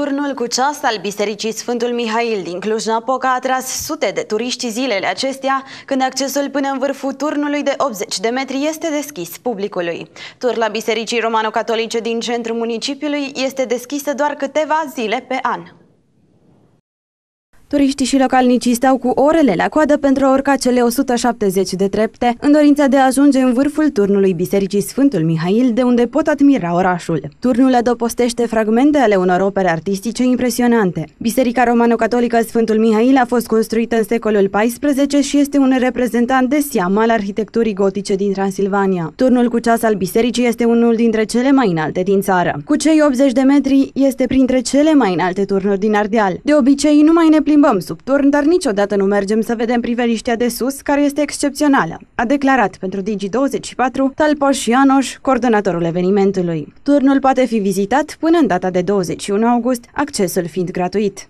Turnul cu ceas al Bisericii Sfântul Mihail din Cluj-Napoca a tras sute de turiști zilele acestea, când accesul până în vârful turnului de 80 de metri este deschis publicului. Turla Bisericii Romano-Catolice din centrul municipiului este deschisă doar câteva zile pe an. Turiștii și localnicii stau cu orele la coadă pentru a urca cele 170 de trepte, în dorința de a ajunge în vârful turnului Bisericii Sfântul Mihail, de unde pot admira orașul. Turnul adopostește fragmente ale unor opere artistice impresionante. Biserica Romano-Catolică Sfântul Mihail a fost construită în secolul XIV și este un reprezentant de seamă al arhitecturii gotice din Transilvania. Turnul cu ceas al bisericii este unul dintre cele mai înalte din țară. Cu cei 80 de metri, este printre cele mai înalte turnuri din Ardeal. De obicei, numai ne plimbăm plimbăm sub turn, dar niciodată nu mergem să vedem priveliștea de sus, care este excepțională, a declarat pentru Digi24 Talpoș Ianoș, coordonatorul evenimentului. Turnul poate fi vizitat până în data de 21 august, accesul fiind gratuit.